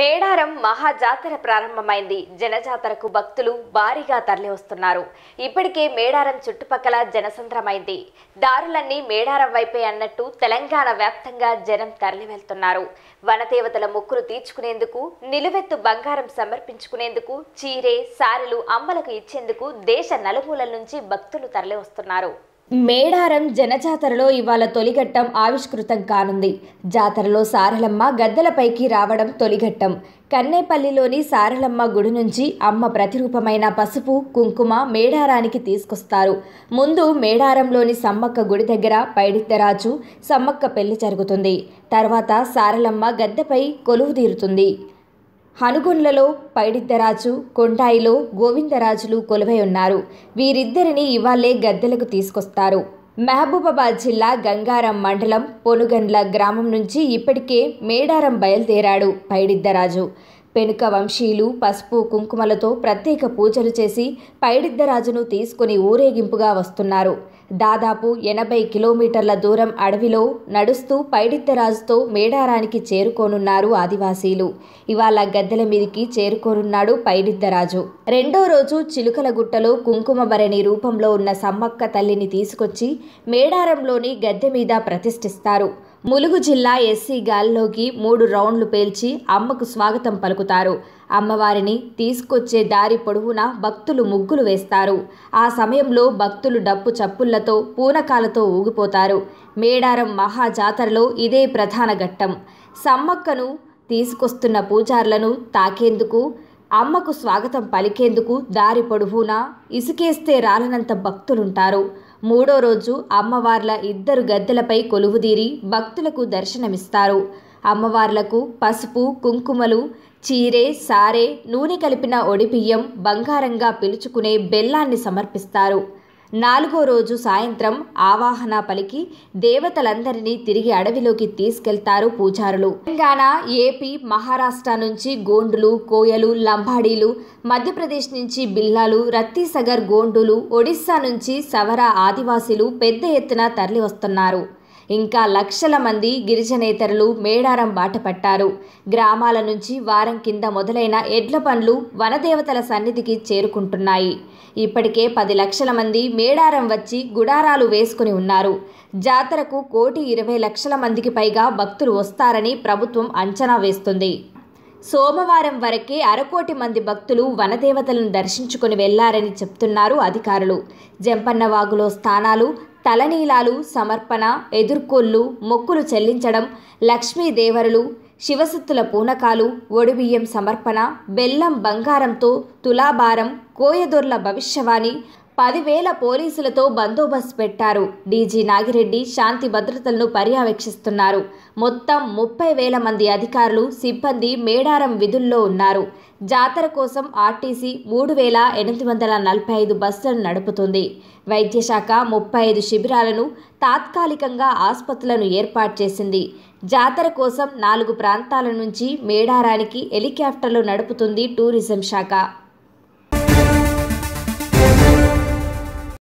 మేడారం మహాజాతర ప్రారంభమైంది జనజాతరకు భక్తులు భారీగా తరలివస్తున్నారు ఇప్పటికే మేడారం చుట్టుపక్కల జనసంద్రమైంది దారులన్నీ మేడారం వైపే అన్నట్టు తెలంగాణ వ్యాప్తంగా జనం తరలి వెళ్తున్నారు వనదేవతల మొక్కులు తీర్చుకునేందుకు నిలువెత్తు బంగారం సమర్పించుకునేందుకు చీరే సారెలు అమ్మలకు ఇచ్చేందుకు దేశ నలుమూలల నుంచి భక్తులు తరలివస్తున్నారు మేడారం జనజాతరలో ఇవాళ తొలిఘట్టం ఆవిష్కృతం కానుంది జాతరలో సారలమ్మ గద్దెలపైకి రావడం తొలిఘట్టం కన్నేపల్లిలోని సారలమ్మ గుడి నుంచి అమ్మ ప్రతిరూపమైన పసుపు కుంకుమ మేడారానికి తీసుకొస్తారు ముందు మేడారంలోని సమ్మక్క గుడి దగ్గర పైడిత్తరాజు సమ్మక్క పెళ్లి జరుగుతుంది తర్వాత సారలమ్మ గద్దెపై కొలువు తీరుతుంది హనుగొండ్లలో పైడిద్దరాజు కొండాయిలో గోవిందరాజులు కొలువై ఉన్నారు వీరిద్దరిని ఇవాళ్లే గద్దెలకు తీసుకొస్తారు మహబూబాబాద్ జిల్లా గంగారం మండలం పొనుగండ్ల గ్రామం నుంచి ఇప్పటికే మేడారం బయలుదేరాడు పైడిద్దరాజు పెనుక వంశీయులు పసుపు కుంకుమలతో ప్రత్యేక పూజలు చేసి పైడిద్దరాజును తీసుకుని ఊరేగింపుగా వస్తున్నారు దాదాపు ఎనభై కిలోమీటర్ల దూరం అడవిలో నడుస్తూ పైడిద్దరాజుతో మేడారానికి చేరుకోనున్నారు ఆదివాసీలు ఇవాళ గద్దెల మీదికి చేరుకోనున్నాడు పైడిద్దరాజు రెండో రోజు చిలుకల గుట్టలో కుంకుమభరణి రూపంలో ఉన్న సమ్మక్క తల్లిని తీసుకొచ్చి మేడారంలోని గద్దె మీద ప్రతిష్ఠిస్తారు ములుగు జిల్లా ఎస్సీ గాలిలోకి మూడు రౌండ్లు పేల్చి అమ్మకు స్వాగతం పలుకుతారు అమ్మవారిని తీసుకొచ్చే దారి పొడవునా భక్తులు ముగ్గులు వేస్తారు ఆ సమయంలో భక్తులు డప్పు చప్పుళ్లతో పూనకాలతో ఊగిపోతారు మేడారం మహాజాతరలో ఇదే ప్రధాన ఘట్టం సమ్మక్కను తీసుకొస్తున్న పూజార్లను తాకేందుకు అమ్మకు స్వాగతం పలికేందుకు దారి పొడవునా ఇసుకేస్తే రాలనంత భక్తులుంటారు మూడో రోజు అమ్మవార్ల ఇద్దరు గద్దెలపై కొలువుదీరి భక్తులకు దర్శనమిస్తారు అమ్మవార్లకు పసుపు కుంకుమలు చీరే సారే నూనె కలిపిన ఒడిపియ్యం బంగారంగా పిలుచుకునే బెల్లాన్ని సమర్పిస్తారు నాలుగో రోజు సాయంత్రం ఆవాహన పలికి దేవతలందరినీ తిరిగి అడవిలోకి తీసుకెళ్తారు పూజారులు తెలంగాణ ఏపీ మహారాష్ట్ర నుంచి గోండులు కోయలు లంబాడీలు మధ్యప్రదేశ్ నుంచి బిల్లాలు రత్తీసగర్ గోండులు ఒడిస్సా నుంచి సవర ఆదివాసీలు పెద్ద ఎత్తున తరలివస్తున్నారు ఇంకా లక్షల మంది గిరిజనేతరులు మేడారం బాట పట్టారు గ్రామాల నుంచి వారం కింద మొదలైన ఎడ్ల పండ్లు వనదేవతల సన్నిధికి చేరుకుంటున్నాయి ఇప్పటికే పది లక్షల మంది మేడారం వచ్చి గుడారాలు వేసుకుని ఉన్నారు జాతరకు కోటి ఇరవై లక్షల మందికి పైగా భక్తులు వస్తారని ప్రభుత్వం అంచనా వేస్తుంది సోమవారం వరకే అరకోటి మంది భక్తులు వనదేవతలను దర్శించుకుని వెళ్లారని చెప్తున్నారు అధికారులు జంపన్నవాగులో స్థానాలు తలనీలాలు సమర్పణ ఎదుర్కొల్లు మొక్కులు చెల్లించడం లక్ష్మీదేవరులు శివసత్తుల పూనకాలు ఒడిబియ్యం సమర్పణ బెల్లం బంగారంతో తులాభారం కోయదొర్ల భవిష్యవాణి పదివేల పోలీసులతో బందోబస్తు పెట్టారు డీజీ నాగిరెడ్డి శాంతి భద్రతలను పర్యవేక్షిస్తున్నారు మొత్తం ముప్పై వేల మంది అధికారులు సిబ్బంది మేడారం విధుల్లో ఉన్నారు జాతర కోసం ఆర్టీసీ మూడు వేల ఎనిమిది వందల నలభై ఐదు బస్సులను నడుపుతుంది వైద్యశాఖ ముప్పై ఐదు శిబిరాలను తాత్కాలికంగా ఆసుపత్రులను ఏర్పాటు చేసింది జాతర కోసం నాలుగు ప్రాంతాల నుంచి మేడారానికి హెలికాప్టర్లు నడుపుతుంది టూరిజం శాఖ